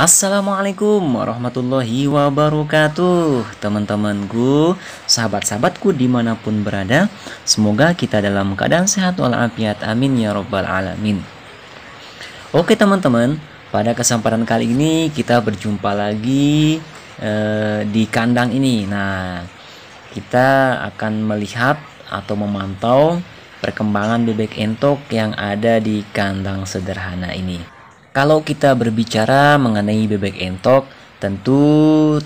Assalamualaikum warahmatullahi wabarakatuh Teman-temanku, sahabat-sahabatku dimanapun berada Semoga kita dalam keadaan sehat walafiat Amin ya robbal alamin Oke teman-teman, pada kesempatan kali ini kita berjumpa lagi eh, di kandang ini Nah, kita akan melihat atau memantau perkembangan bebek entok yang ada di kandang sederhana ini kalau kita berbicara mengenai bebek entok, tentu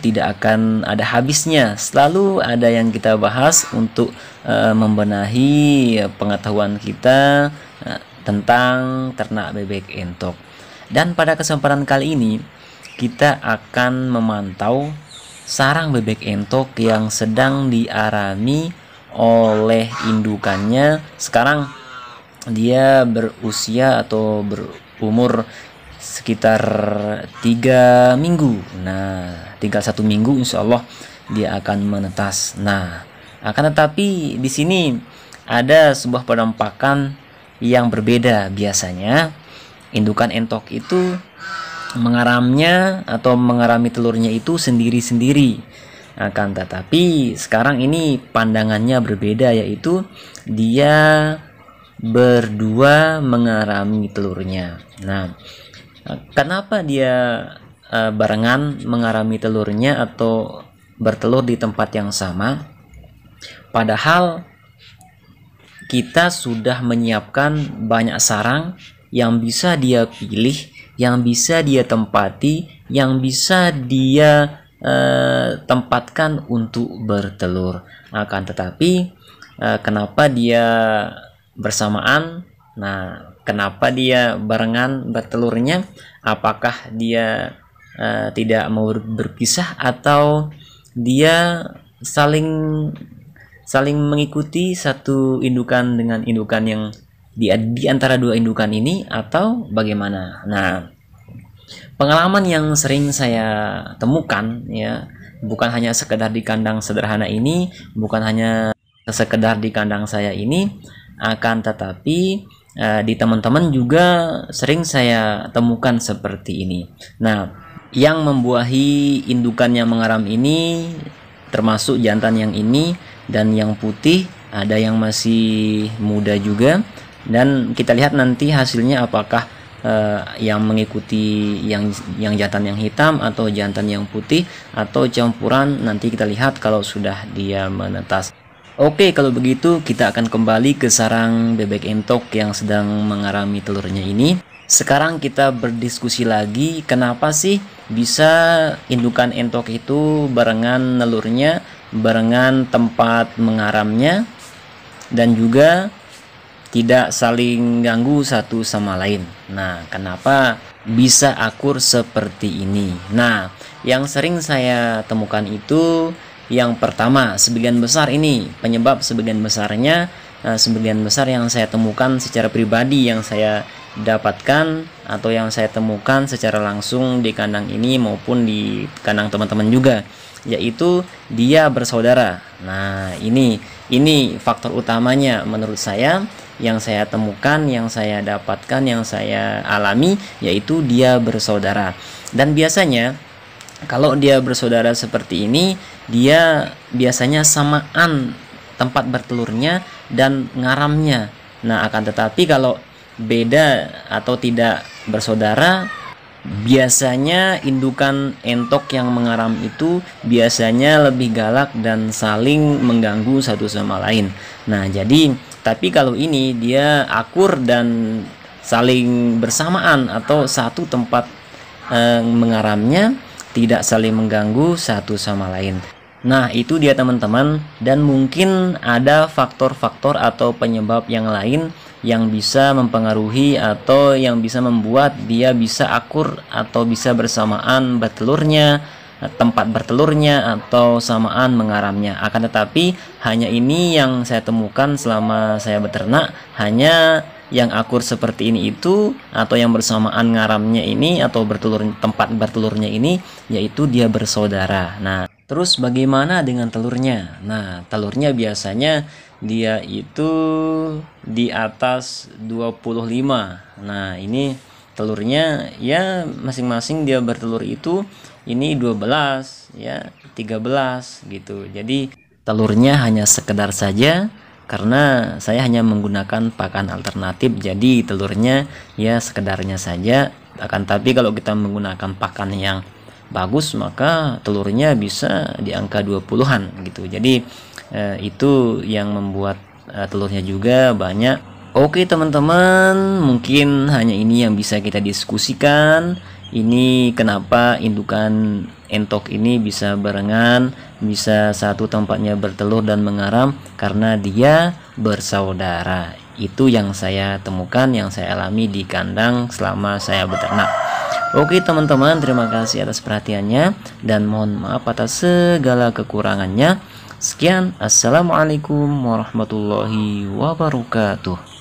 tidak akan ada habisnya. Selalu ada yang kita bahas untuk uh, membenahi pengetahuan kita uh, tentang ternak bebek entok. Dan pada kesempatan kali ini kita akan memantau sarang bebek entok yang sedang diarami oleh indukannya. Sekarang dia berusia atau berumur sekitar tiga minggu. Nah, tinggal satu minggu, insya Allah dia akan menetas. Nah, akan tetapi di sini ada sebuah penampakan yang berbeda biasanya. Indukan entok itu mengaramnya atau mengarami telurnya itu sendiri-sendiri. Akan tetapi sekarang ini pandangannya berbeda yaitu dia berdua mengarami telurnya. Nah, Kenapa dia uh, barengan mengarami telurnya atau bertelur di tempat yang sama? Padahal kita sudah menyiapkan banyak sarang yang bisa dia pilih, yang bisa dia tempati, yang bisa dia uh, tempatkan untuk bertelur. Akan tetapi, uh, kenapa dia bersamaan? Nah, kenapa dia barengan bertelurnya apakah dia uh, tidak mau berpisah atau dia saling saling mengikuti satu indukan dengan indukan yang di, di antara dua indukan ini atau bagaimana nah pengalaman yang sering saya temukan ya bukan hanya sekedar di kandang sederhana ini bukan hanya sekedar di kandang saya ini akan tetapi Eh, di teman-teman juga sering saya temukan seperti ini. Nah, yang membuahi indukan yang mengaram ini termasuk jantan yang ini dan yang putih, ada yang masih muda juga dan kita lihat nanti hasilnya apakah Uh, yang mengikuti yang yang jantan yang hitam atau jantan yang putih atau campuran nanti kita lihat kalau sudah dia menetas. Oke, kalau begitu kita akan kembali ke sarang bebek entok yang sedang mengarami telurnya ini. Sekarang kita berdiskusi lagi kenapa sih bisa indukan entok itu barengan telurnya, barengan tempat mengaramnya, dan juga tidak saling ganggu satu sama lain. Nah, kenapa bisa akur seperti ini? Nah, yang sering saya temukan itu yang pertama, sebagian besar ini penyebab sebagian besarnya uh, sebagian besar yang saya temukan secara pribadi yang saya dapatkan atau yang saya temukan secara langsung di kandang ini maupun di kandang teman-teman juga yaitu dia bersaudara. Nah, ini ini faktor utamanya menurut saya yang saya temukan, yang saya dapatkan, yang saya alami yaitu dia bersaudara. Dan biasanya kalau dia bersaudara seperti ini, dia biasanya samaan tempat bertelurnya dan ngaramnya. Nah, akan tetapi kalau beda atau tidak bersaudara, biasanya indukan entok yang mengaram itu biasanya lebih galak dan saling mengganggu satu sama lain. Nah, jadi tapi kalau ini dia akur dan saling bersamaan atau satu tempat eh, mengaramnya tidak saling mengganggu satu sama lain. Nah, itu dia teman-teman dan mungkin ada faktor-faktor atau penyebab yang lain yang bisa mempengaruhi atau yang bisa membuat dia bisa akur atau bisa bersamaan bertelurnya, tempat bertelurnya atau samaan mengaramnya. Akan tetapi hanya ini yang saya temukan selama saya beternak, hanya yang akur seperti ini itu atau yang bersamaan ngaramnya ini atau bertelur tempat bertelurnya ini yaitu dia bersaudara. Nah, terus bagaimana dengan telurnya? Nah, telurnya biasanya dia itu di atas 25. Nah, ini telurnya ya masing-masing dia bertelur itu ini 12 ya, 13 gitu. Jadi telurnya hanya sekedar saja karena saya hanya menggunakan pakan alternatif jadi telurnya ya sekedarnya saja akan tapi kalau kita menggunakan pakan yang bagus maka telurnya bisa di angka 20-an gitu jadi eh, itu yang membuat eh, telurnya juga banyak Oke teman-teman, mungkin hanya ini yang bisa kita diskusikan ini kenapa indukan entok ini bisa barengan bisa satu tempatnya bertelur dan mengaram karena dia bersaudara itu yang saya temukan yang saya alami di kandang selama saya beternak Oke teman-teman terima kasih atas perhatiannya dan mohon maaf atas segala kekurangannya Sekian, Assalamualaikum warahmatullahi wabarakatuh.